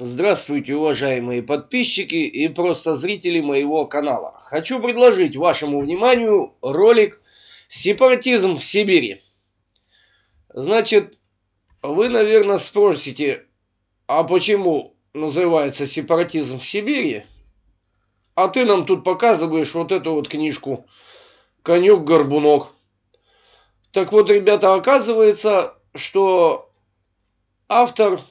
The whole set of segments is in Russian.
Здравствуйте, уважаемые подписчики и просто зрители моего канала. Хочу предложить вашему вниманию ролик «Сепаратизм в Сибири». Значит, вы, наверное, спросите, а почему называется «Сепаратизм в Сибири»? А ты нам тут показываешь вот эту вот книжку «Конек-горбунок». Так вот, ребята, оказывается, что автор –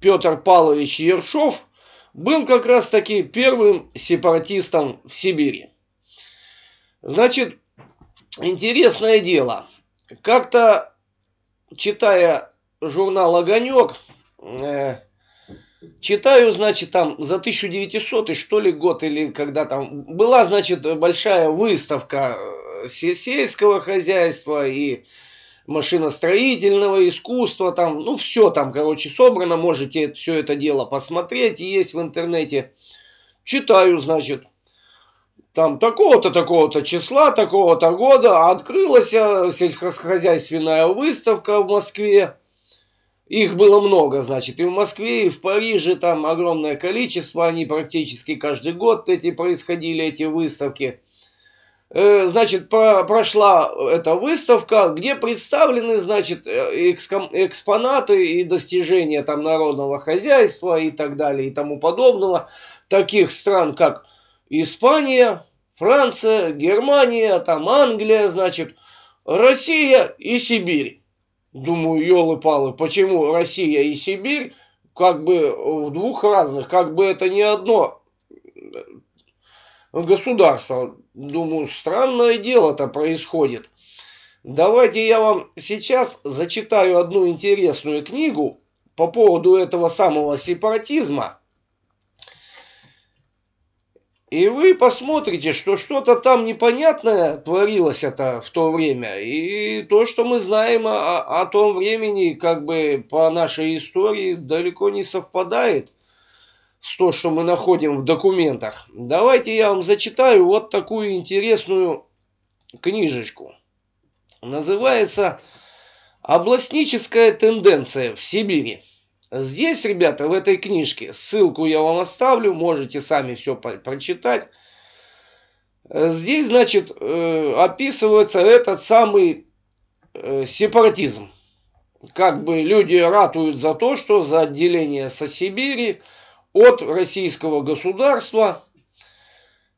Петр Павлович Ершов был как раз таки первым сепаратистом в Сибири. Значит, интересное дело. Как-то, читая журнал «Огонек», э, читаю, значит, там за 1900 что ли год, или когда там была, значит, большая выставка э, сельского хозяйства и машиностроительного искусства, там, ну, все там, короче, собрано, можете все это дело посмотреть, есть в интернете. Читаю, значит, там такого-то, такого-то числа, такого-то года открылась э, сельскохозяйственная выставка в Москве. Их было много, значит, и в Москве, и в Париже, там огромное количество, они практически каждый год эти происходили, эти выставки. Э, значит, про прошла эта выставка, где представлены, значит, э, экспонаты и достижения там народного хозяйства и так далее и тому подобного, таких стран, как Испания, Франция, Германия, там Англия, значит, Россия и Сибирь. Думаю, елы-палы, почему Россия и Сибирь как бы в двух разных, как бы это не одно э, государство. Думаю, странное дело-то происходит. Давайте я вам сейчас зачитаю одну интересную книгу по поводу этого самого сепаратизма. И вы посмотрите, что что-то там непонятное творилось это в то время. И то, что мы знаем о, о том времени, как бы по нашей истории, далеко не совпадает то, что мы находим в документах. Давайте я вам зачитаю вот такую интересную книжечку. Называется «Областническая тенденция в Сибири». Здесь, ребята, в этой книжке, ссылку я вам оставлю, можете сами все прочитать. Здесь, значит, э, описывается этот самый э, сепаратизм. Как бы люди ратуют за то, что за отделение со Сибири, от российского государства.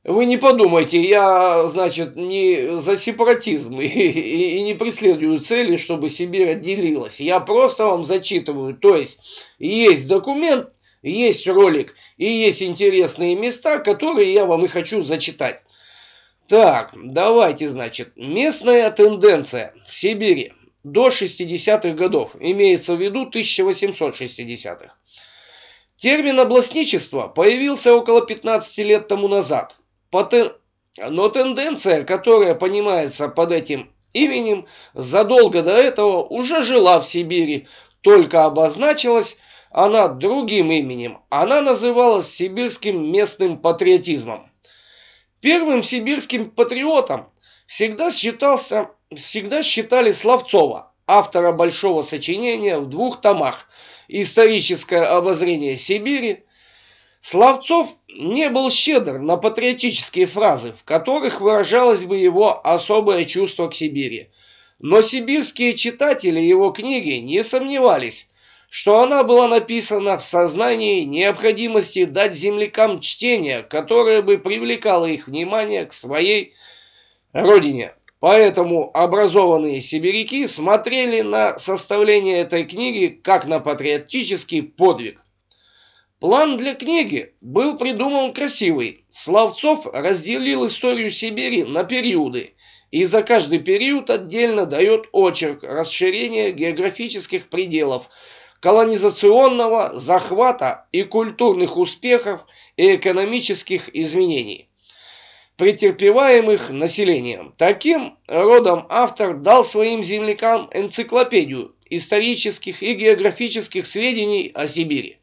Вы не подумайте, я, значит, не за сепаратизм и, и, и не преследую цели, чтобы Сибирь отделилась. Я просто вам зачитываю. То есть есть документ, есть ролик и есть интересные места, которые я вам и хочу зачитать. Так, давайте, значит, местная тенденция в Сибири до 60-х годов, имеется в виду 1860-х. Термин «областничество» появился около 15 лет тому назад, но тенденция, которая понимается под этим именем, задолго до этого уже жила в Сибири, только обозначилась она другим именем. Она называлась сибирским местным патриотизмом. Первым сибирским патриотом всегда, считался, всегда считали Славцова, автора большого сочинения в двух томах – историческое обозрение Сибири, Славцов не был щедр на патриотические фразы, в которых выражалось бы его особое чувство к Сибири. Но сибирские читатели его книги не сомневались, что она была написана в сознании необходимости дать землякам чтение, которое бы привлекало их внимание к своей родине. Поэтому образованные сибиряки смотрели на составление этой книги как на патриотический подвиг. План для книги был придуман красивый. Славцов разделил историю Сибири на периоды, и за каждый период отдельно дает очерк расширения географических пределов, колонизационного захвата и культурных успехов и экономических изменений претерпеваемых населением. Таким родом автор дал своим землякам энциклопедию исторических и географических сведений о Сибири.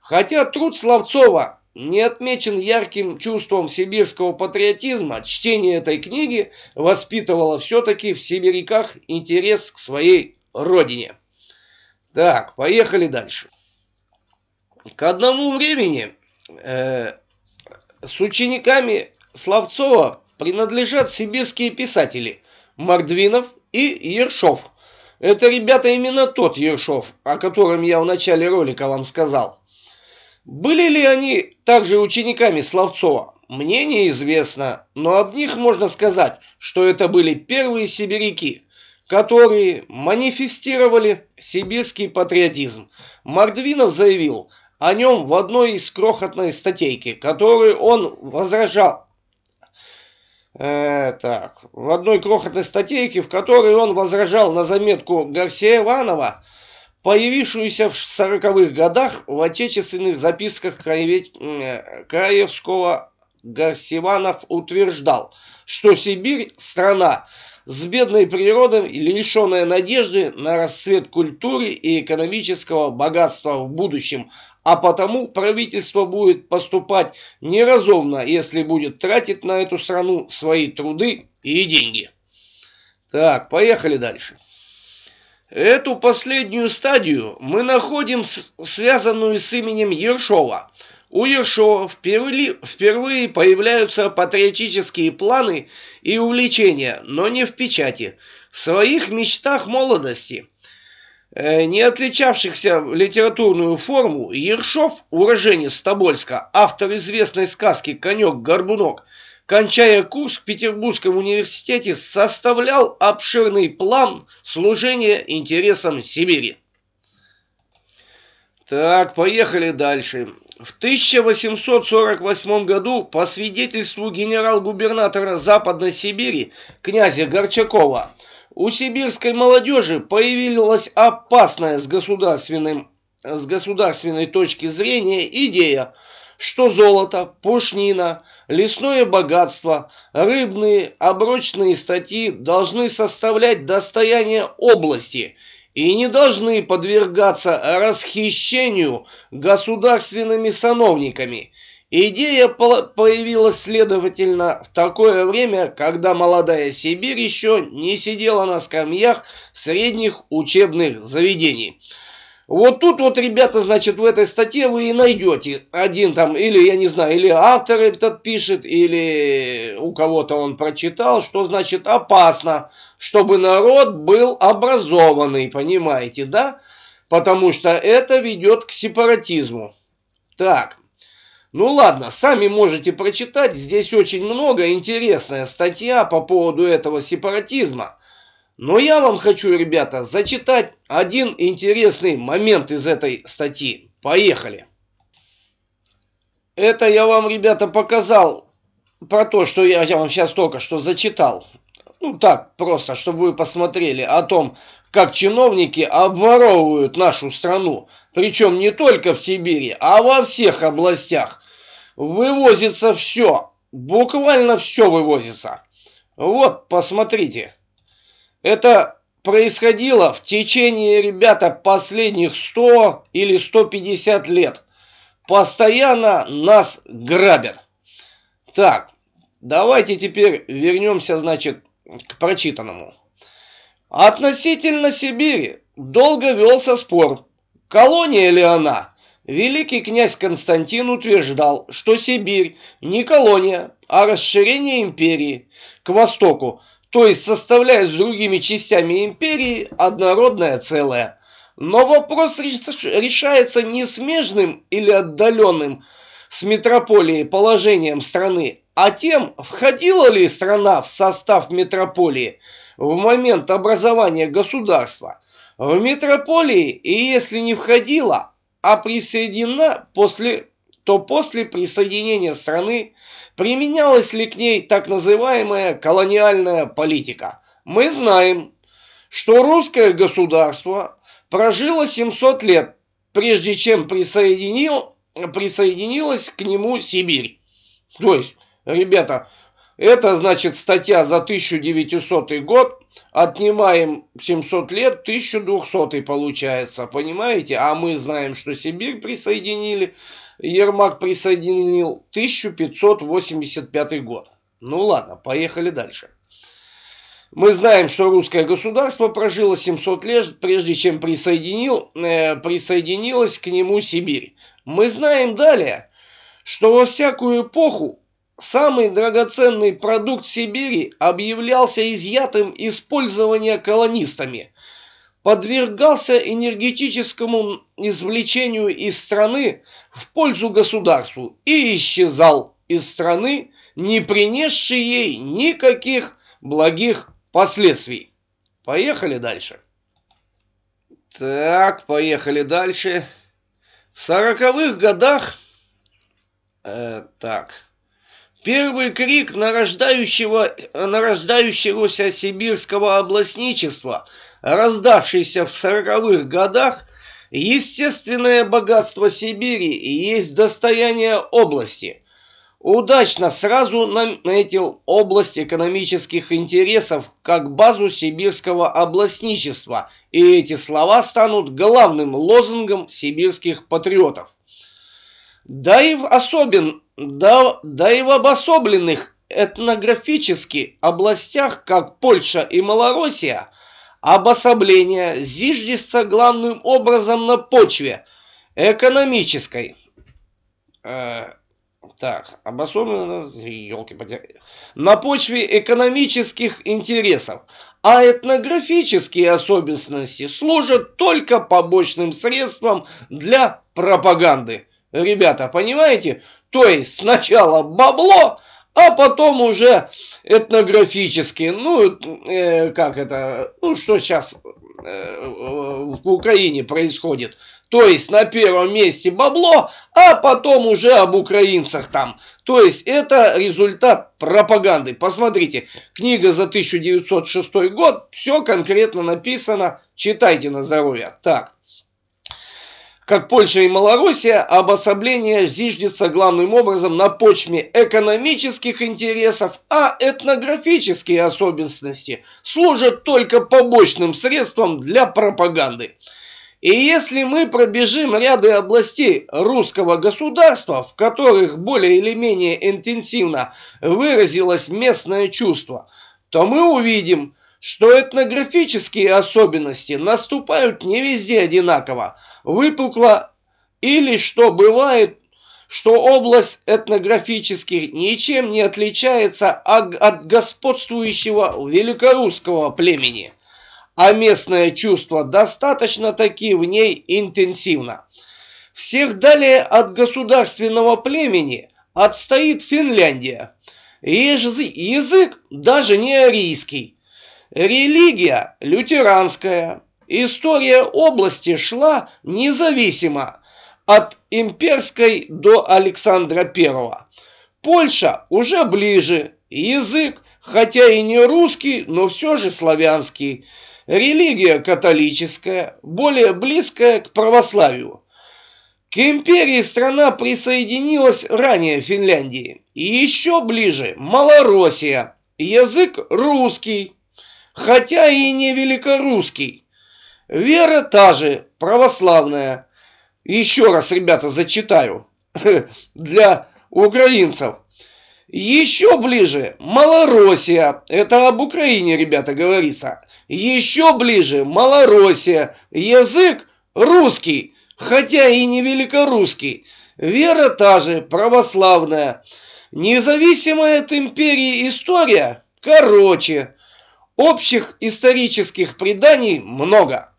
Хотя труд Славцова не отмечен ярким чувством сибирского патриотизма, чтение этой книги воспитывало все-таки в сибиряках интерес к своей родине. Так, поехали дальше. К одному времени э, с учениками Славцова принадлежат сибирские писатели Мордвинов и Ершов. Это, ребята, именно тот Ершов, о котором я в начале ролика вам сказал. Были ли они также учениками Славцова? Мне неизвестно, но об них можно сказать, что это были первые сибиряки, которые манифестировали сибирский патриотизм. Мордвинов заявил, о нем в одной из крохотной статейки, которую он возражал, э, так, в одной крохотной статейке, в которой он возражал на заметку Гарсия Иванова, появившуюся в 40-х годах в отечественных записках краевед... Э, краевского Гарсиванов утверждал, что Сибирь – страна с бедной природой и лишенная надежды на расцвет культуры и экономического богатства в будущем, а потому правительство будет поступать неразумно, если будет тратить на эту страну свои труды и деньги. Так, поехали дальше. Эту последнюю стадию мы находим связанную с именем Ершова. У Ершова впервые, впервые появляются патриотические планы и увлечения, но не в печати. В своих мечтах молодости Э, не отличавшихся литературную форму, Ершов, уроженец Тобольска, автор известной сказки «Конек-горбунок», кончая курс в Петербургском университете, составлял обширный план служения интересам Сибири. Так, поехали дальше. В 1848 году, по свидетельству генерал-губернатора Западной Сибири, князя Горчакова, у сибирской молодежи появилась опасная с, государственным, с государственной точки зрения идея, что золото, пушнина, лесное богатство, рыбные, оброчные статьи должны составлять достояние области и не должны подвергаться расхищению государственными сановниками – Идея появилась, следовательно, в такое время, когда молодая Сибирь еще не сидела на скамьях средних учебных заведений. Вот тут вот, ребята, значит, в этой статье вы и найдете один там, или, я не знаю, или автор этот пишет, или у кого-то он прочитал, что значит опасно, чтобы народ был образованный, понимаете, да? Потому что это ведет к сепаратизму. Так, ну ладно, сами можете прочитать, здесь очень много интересная статья по поводу этого сепаратизма. Но я вам хочу, ребята, зачитать один интересный момент из этой статьи. Поехали. Это я вам, ребята, показал про то, что я, я вам сейчас только что зачитал. Ну так, просто, чтобы вы посмотрели о том, как чиновники обворовывают нашу страну. Причем не только в Сибири, а во всех областях. Вывозится все. Буквально все вывозится. Вот, посмотрите. Это происходило в течение, ребята, последних 100 или 150 лет. Постоянно нас грабят. Так, давайте теперь вернемся, значит, к прочитанному. Относительно Сибири долго велся спор, колония ли она Великий князь Константин утверждал, что Сибирь не колония, а расширение империи к востоку, то есть составляя с другими частями империи однородное целое. Но вопрос решается не смежным или отдаленным с метрополией положением страны, а тем, входила ли страна в состав метрополии в момент образования государства. В метрополии, и если не входила, а присоединена после, то после присоединения страны применялась ли к ней так называемая колониальная политика. Мы знаем, что русское государство прожило 700 лет, прежде чем присоединил, присоединилась к нему Сибирь. То есть, ребята, это значит статья за 1900 год, отнимаем 700 лет, 1200 получается, понимаете? А мы знаем, что Сибирь присоединили, Ермак присоединил 1585 год. Ну ладно, поехали дальше. Мы знаем, что русское государство прожило 700 лет, прежде чем присоединил, э, присоединилась к нему Сибирь. Мы знаем далее, что во всякую эпоху Самый драгоценный продукт Сибири объявлялся изъятым использования колонистами, подвергался энергетическому извлечению из страны в пользу государству и исчезал из страны, не принесший ей никаких благих последствий. Поехали дальше. Так, поехали дальше. В сороковых годах... Э, так, Первый крик нарождающегося сибирского областничества, раздавшийся в сороковых годах, естественное богатство Сибири и есть достояние области. Удачно сразу наметил область экономических интересов как базу сибирского областничества, и эти слова станут главным лозунгом сибирских патриотов да и в особен, да, да и в обособленных этнографически областях, как Польша и Малороссия, обособление зиждется главным образом на почве экономической. Э, так, обособлено, елки На почве экономических интересов, а этнографические особенности служат только побочным средством для пропаганды ребята, понимаете? То есть сначала бабло, а потом уже этнографические, ну, э, как это, ну, что сейчас э, в Украине происходит. То есть на первом месте бабло, а потом уже об украинцах там. То есть это результат пропаганды. Посмотрите, книга за 1906 год, все конкретно написано, читайте на здоровье. Так, как Польша и Малороссия, обособление зиждется главным образом на почве экономических интересов, а этнографические особенности служат только побочным средством для пропаганды. И если мы пробежим ряды областей русского государства, в которых более или менее интенсивно выразилось местное чувство, то мы увидим – что этнографические особенности наступают не везде одинаково, выпукло или что бывает, что область этнографических ничем не отличается от господствующего великорусского племени, а местное чувство достаточно таки в ней интенсивно. Всех далее от государственного племени отстоит Финляндия. Язык даже не арийский, Религия лютеранская. История области шла независимо от имперской до Александра I. Польша уже ближе, язык, хотя и не русский, но все же славянский. Религия католическая, более близкая к православию. К империи страна присоединилась ранее Финляндии. И еще ближе – Малороссия. Язык русский, хотя и не великорусский. Вера та же, православная. Еще раз, ребята, зачитаю для украинцев. Еще ближе Малороссия, это об Украине, ребята, говорится. Еще ближе Малороссия, язык русский, хотя и не великорусский. Вера та же, православная. Независимая от империи история, короче. Общих исторических преданий много.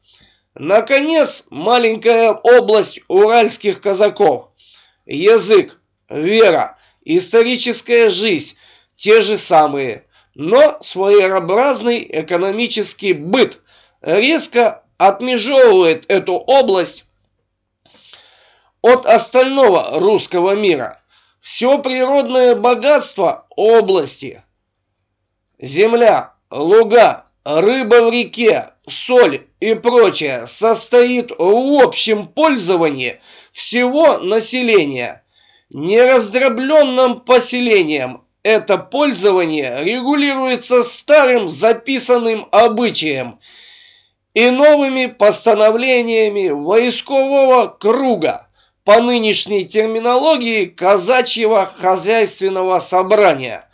Наконец, маленькая область уральских казаков. Язык, вера, историческая жизнь – те же самые, но своеобразный экономический быт резко отмежевывает эту область от остального русского мира. Все природное богатство области, земля, луга, рыба в реке, соль и прочее состоит в общем пользовании всего населения. Нераздробленным поселением это пользование регулируется старым записанным обычаем и новыми постановлениями войскового круга по нынешней терминологии казачьего хозяйственного собрания.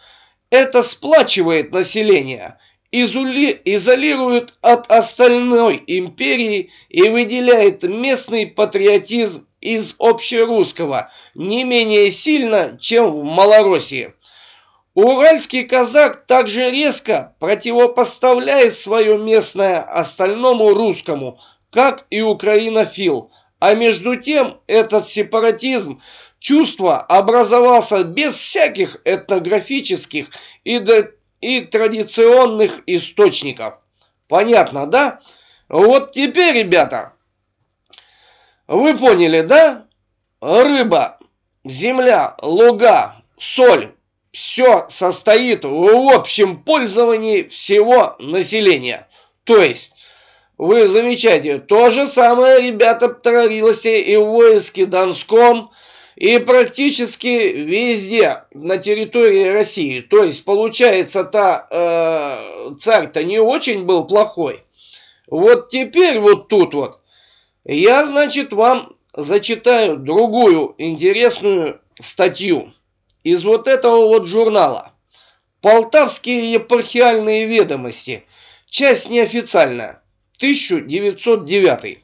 Это сплачивает население, изолирует от остальной империи и выделяет местный патриотизм из общерусского не менее сильно, чем в Малороссии. Уральский казак также резко противопоставляет свое местное остальному русскому, как и украинофил. А между тем этот сепаратизм чувства образовался без всяких этнографических и и традиционных источников. Понятно, да? Вот теперь, ребята, вы поняли, да? Рыба, земля, луга, соль. Все состоит в общем пользовании всего населения. То есть, вы замечаете, то же самое, ребята, творилось и в войске Донском, и практически везде на территории России. То есть, получается, та, э, царь-то не очень был плохой. Вот теперь вот тут вот. Я, значит, вам зачитаю другую интересную статью из вот этого вот журнала. Полтавские епархиальные ведомости. Часть неофициальная. 1909.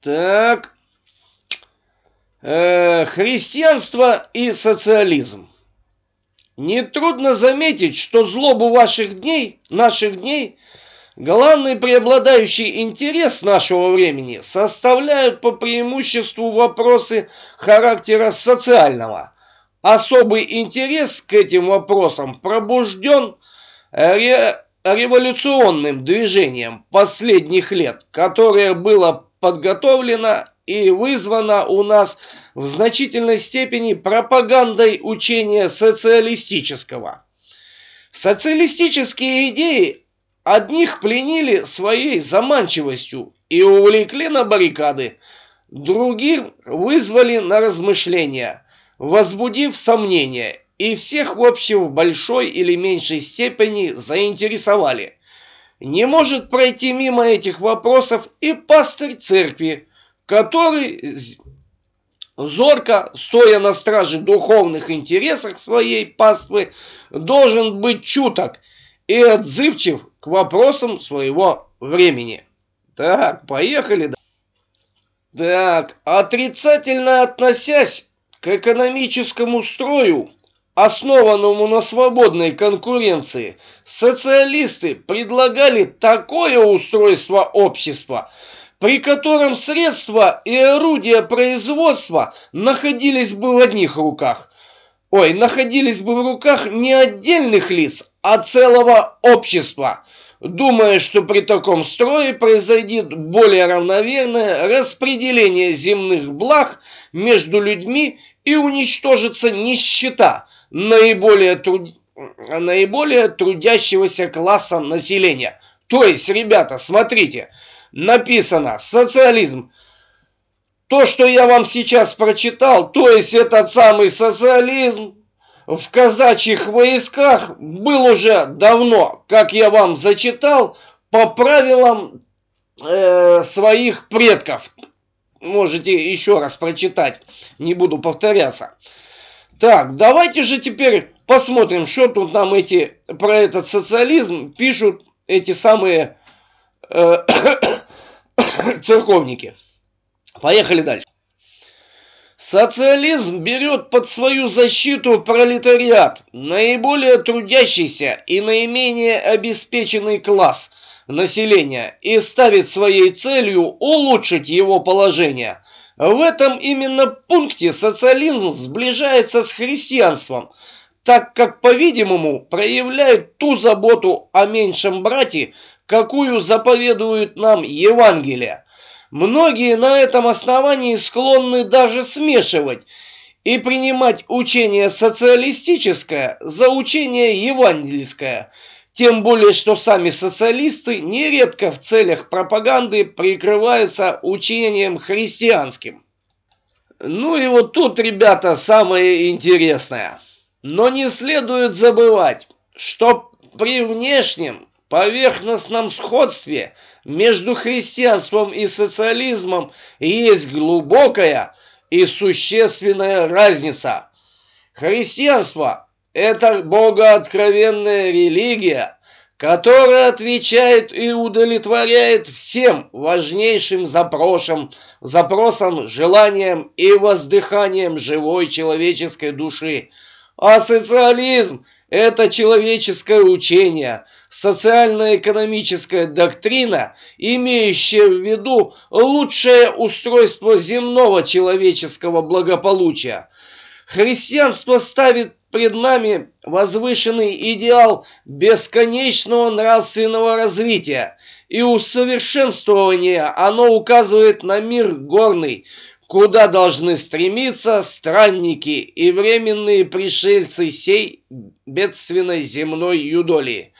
Так. Э, христианство и социализм. Нетрудно заметить, что злобу ваших дней, наших дней, главный преобладающий интерес нашего времени составляют по преимуществу вопросы характера социального. Особый интерес к этим вопросам пробужден э, ре революционным движением последних лет, которое было подготовлено и вызвана у нас в значительной степени пропагандой учения социалистического. Социалистические идеи одних пленили своей заманчивостью и увлекли на баррикады, других вызвали на размышления, возбудив сомнения, и всех в общем в большой или меньшей степени заинтересовали. Не может пройти мимо этих вопросов и пастырь церкви – который зорко, стоя на страже духовных интересов своей паствы, должен быть чуток и отзывчив к вопросам своего времени. Так, поехали. Так, отрицательно относясь к экономическому строю, основанному на свободной конкуренции, социалисты предлагали такое устройство общества – при котором средства и орудия производства находились бы в одних руках, ой, находились бы в руках не отдельных лиц, а целого общества, думая, что при таком строе произойдет более равноверное распределение земных благ между людьми и уничтожится нищета наиболее, труд... наиболее трудящегося класса населения. То есть, ребята, смотрите, написано «социализм». То, что я вам сейчас прочитал, то есть этот самый социализм в казачьих войсках был уже давно, как я вам зачитал, по правилам э, своих предков. Можете еще раз прочитать, не буду повторяться. Так, давайте же теперь посмотрим, что тут нам эти про этот социализм пишут эти самые э, церковники. Поехали дальше. Социализм берет под свою защиту пролетариат, наиболее трудящийся и наименее обеспеченный класс населения и ставит своей целью улучшить его положение. В этом именно пункте социализм сближается с христианством – так как, по-видимому, проявляют ту заботу о меньшем брате, какую заповедуют нам Евангелие. Многие на этом основании склонны даже смешивать и принимать учение социалистическое за учение евангельское, тем более что сами социалисты нередко в целях пропаганды прикрываются учением христианским. Ну и вот тут, ребята, самое интересное – но не следует забывать, что при внешнем поверхностном сходстве между христианством и социализмом есть глубокая и существенная разница. Христианство – это богооткровенная религия, которая отвечает и удовлетворяет всем важнейшим запросам, запросам, желаниям и воздыханиям живой человеческой души – а социализм – это человеческое учение, социально-экономическая доктрина, имеющая в виду лучшее устройство земного человеческого благополучия. Христианство ставит пред нами возвышенный идеал бесконечного нравственного развития и усовершенствования. Оно указывает на мир горный – куда должны стремиться странники и временные пришельцы сей бедственной земной юдоли.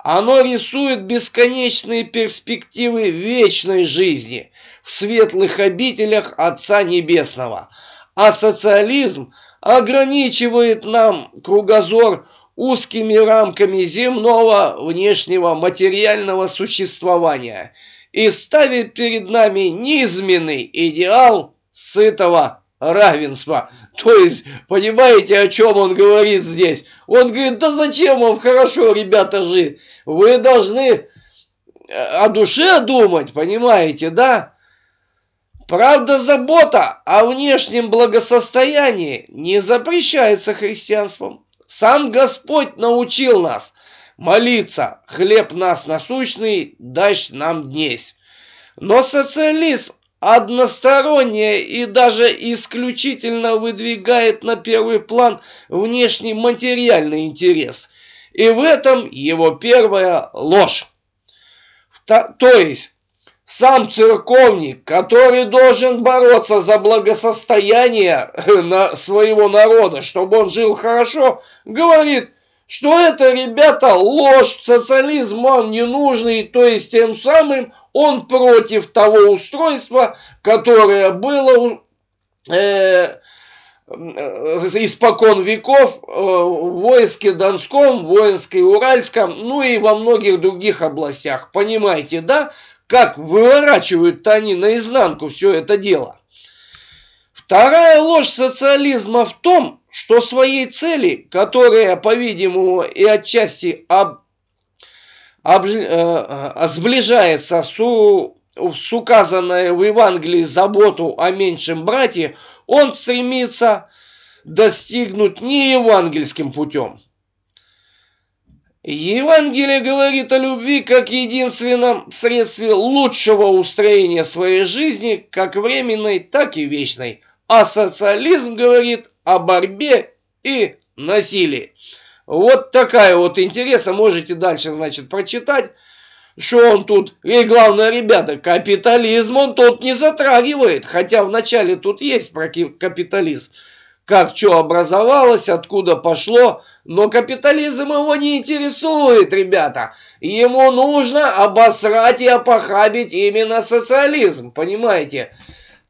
Оно рисует бесконечные перспективы вечной жизни в светлых обителях Отца Небесного, а социализм ограничивает нам кругозор узкими рамками земного внешнего материального существования и ставит перед нами низменный идеал сытого равенства. То есть, понимаете, о чем он говорит здесь? Он говорит, да зачем вам хорошо, ребята, жить? Вы должны э, о душе думать, понимаете, да? Правда, забота о внешнем благосостоянии не запрещается христианством. Сам Господь научил нас молиться, хлеб нас насущный, дашь нам днесь. Но социализм односторонняя и даже исключительно выдвигает на первый план внешний материальный интерес. И в этом его первая ложь. То есть, сам церковник, который должен бороться за благосостояние э, своего народа, чтобы он жил хорошо, говорит, что это, ребята, ложь, социализм он нужный, то есть тем самым он против того устройства, которое было э, э, испокон веков э, в войске Донском, воинске Уральском, ну и во многих других областях. Понимаете, да, как выворачивают они наизнанку все это дело – Вторая ложь социализма в том, что своей цели, которая, по-видимому, и отчасти об, об, э, э, сближается с, у, с указанной в Евангелии заботу о меньшем брате, он стремится достигнуть не евангельским путем. Евангелие говорит о любви как единственном средстве лучшего устроения своей жизни, как временной, так и вечной а социализм говорит о борьбе и насилии. Вот такая вот интереса, можете дальше, значит, прочитать, что он тут, и главное, ребята, капитализм он тут не затрагивает, хотя вначале тут есть про капитализм, как что образовалось, откуда пошло, но капитализм его не интересует, ребята. Ему нужно обосрать и опохабить именно социализм, понимаете? Понимаете?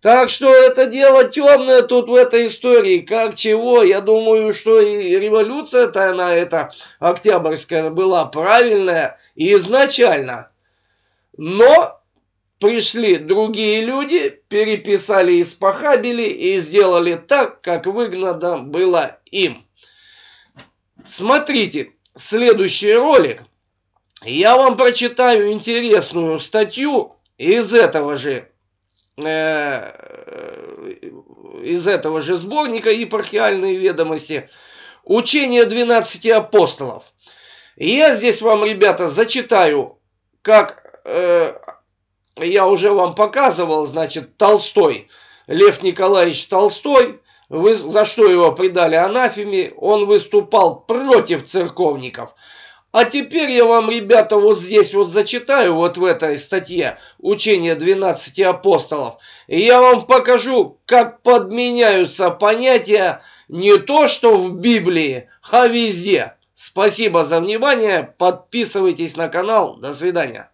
Так что это дело темное тут в этой истории. Как чего? Я думаю, что и революция-то она, эта октябрьская, была правильная и изначально. Но пришли другие люди, переписали и спохабили, и сделали так, как выгодно было им. Смотрите следующий ролик. Я вам прочитаю интересную статью из этого же Э, э, из этого же сборника «Епархиальные ведомости» учение 12 апостолов. я здесь вам, ребята, зачитаю, как э, я уже вам показывал, значит, Толстой, Лев Николаевич Толстой, вы, за что его предали анафеме, он выступал против церковников – а теперь я вам, ребята, вот здесь вот зачитаю, вот в этой статье «Учение 12 апостолов». И я вам покажу, как подменяются понятия не то, что в Библии, а везде. Спасибо за внимание, подписывайтесь на канал, до свидания.